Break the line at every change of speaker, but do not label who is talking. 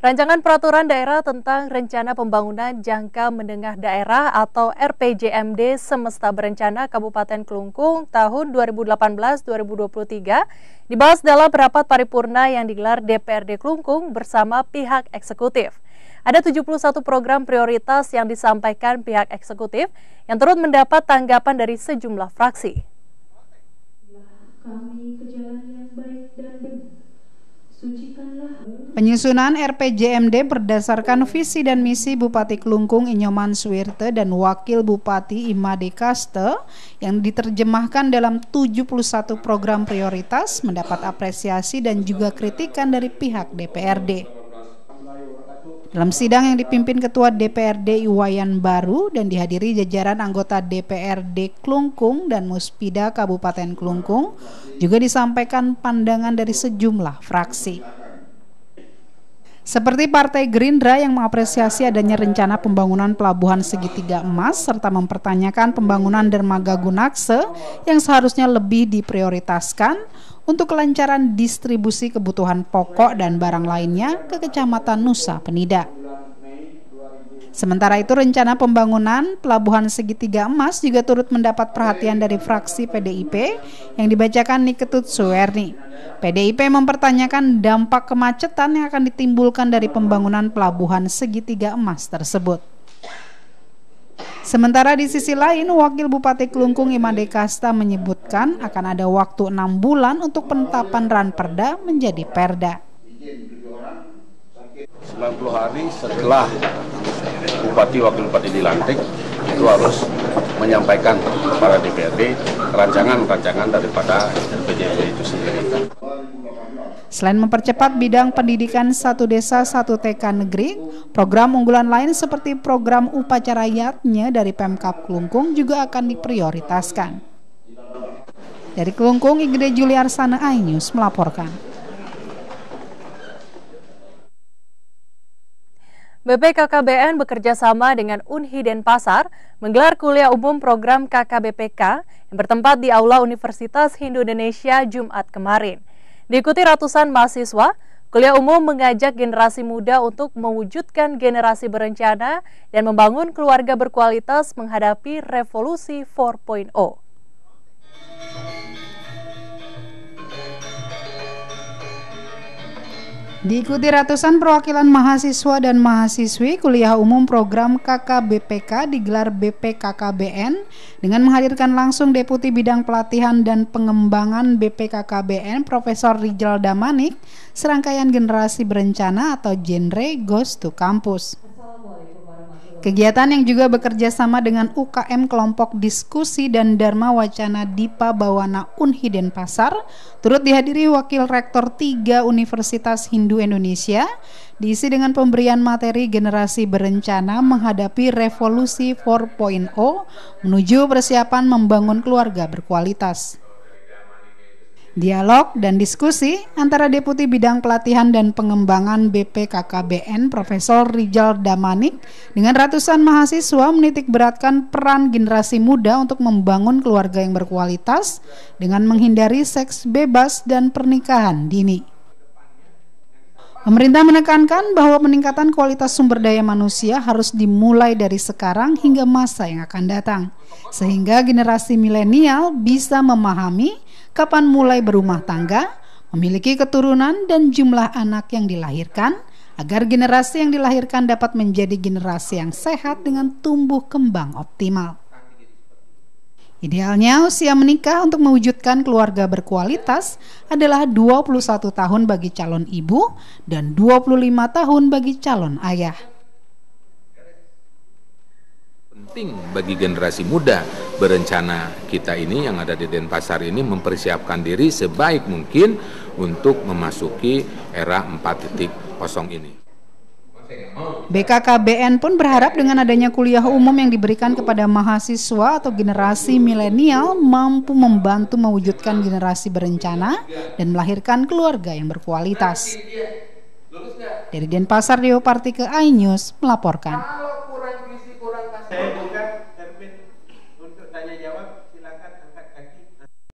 Rancangan Peraturan Daerah tentang Rencana Pembangunan Jangka Menengah Daerah atau RPJMD Semesta Berencana Kabupaten Kelungkung tahun 2018-2023 dibahas dalam rapat paripurna yang digelar DPRD Kelungkung bersama pihak eksekutif. Ada 71 program prioritas yang disampaikan pihak eksekutif yang turut mendapat tanggapan dari sejumlah fraksi.
Kami Penyusunan RPJMD berdasarkan visi dan misi Bupati Kelungkung Inyoman Suwirte dan Wakil Bupati Imade Kaste yang diterjemahkan dalam 71 program prioritas mendapat apresiasi dan juga kritikan dari pihak DPRD. Dalam sidang yang dipimpin Ketua DPRD Iwayan Baru dan dihadiri jajaran anggota DPRD Klungkung dan Muspida Kabupaten Klungkung, juga disampaikan pandangan dari sejumlah fraksi. Seperti Partai Gerindra yang mengapresiasi adanya rencana pembangunan pelabuhan segitiga emas serta mempertanyakan pembangunan dermaga Gunakse yang seharusnya lebih diprioritaskan untuk kelancaran distribusi kebutuhan pokok dan barang lainnya ke Kecamatan Nusa Penida. Sementara itu rencana pembangunan Pelabuhan Segitiga Emas juga turut mendapat perhatian dari fraksi PDIP yang dibacakan Niketut Suwerni. PDIP mempertanyakan dampak kemacetan yang akan ditimbulkan dari pembangunan Pelabuhan Segitiga Emas tersebut. Sementara di sisi lain, Wakil Bupati Kelungkung Imade Kasta menyebutkan akan ada waktu enam bulan untuk penetapan RAN Perda menjadi Perda. 90 hari setelah bupati wakil bupati dilantik itu harus menyampaikan kepada DPRD rancangan-rancangan daripada RPJMD itu sendiri. Selain mempercepat bidang pendidikan satu desa satu TK negeri, program unggulan lain seperti program upacara yatnya dari Pemkap Kelungkung juga akan diprioritaskan. Dari Kelungkung, Igede Juliarsana iNews melaporkan.
BPKKBN bekerja sama dengan Unhi Denpasar menggelar kuliah umum program KKBPK yang bertempat di Aula Universitas Hindu Indonesia Jumat kemarin. Diikuti ratusan mahasiswa, kuliah umum mengajak generasi muda untuk mewujudkan generasi berencana dan membangun keluarga berkualitas menghadapi revolusi 4.0.
Diikuti ratusan perwakilan mahasiswa dan mahasiswi kuliah umum program KKBPK digelar BPKKBN dengan menghadirkan langsung Deputi Bidang Pelatihan dan Pengembangan BPKKBN Profesor Rijal Damanik serangkaian generasi berencana atau genre Goes to Campus. Kegiatan yang juga bekerja sama dengan UKM Kelompok Diskusi dan Dharma Wacana Dipa Bawana Unhiden Pasar, turut dihadiri Wakil Rektor 3 Universitas Hindu Indonesia diisi dengan pemberian materi generasi berencana menghadapi revolusi 4.0 menuju persiapan membangun keluarga berkualitas. Dialog dan diskusi antara Deputi Bidang Pelatihan dan Pengembangan BPKKBN Profesor Rijal Damanik dengan ratusan mahasiswa menitik beratkan peran generasi muda untuk membangun keluarga yang berkualitas dengan menghindari seks bebas dan pernikahan dini. Pemerintah menekankan bahwa peningkatan kualitas sumber daya manusia harus dimulai dari sekarang hingga masa yang akan datang, sehingga generasi milenial bisa memahami kapan mulai berumah tangga, memiliki keturunan dan jumlah anak yang dilahirkan, agar generasi yang dilahirkan dapat menjadi generasi yang sehat dengan tumbuh kembang optimal. Idealnya usia menikah untuk mewujudkan keluarga berkualitas adalah 21 tahun bagi calon ibu dan 25 tahun bagi calon ayah. Penting bagi generasi muda berencana kita ini yang ada di Denpasar ini mempersiapkan diri sebaik mungkin untuk memasuki era 4.0 ini. BKKBN pun berharap dengan adanya kuliah umum yang diberikan kepada mahasiswa atau generasi milenial mampu membantu mewujudkan generasi berencana dan melahirkan keluarga yang berkualitas. Dari Denpasar, Dio Partike iNews melaporkan.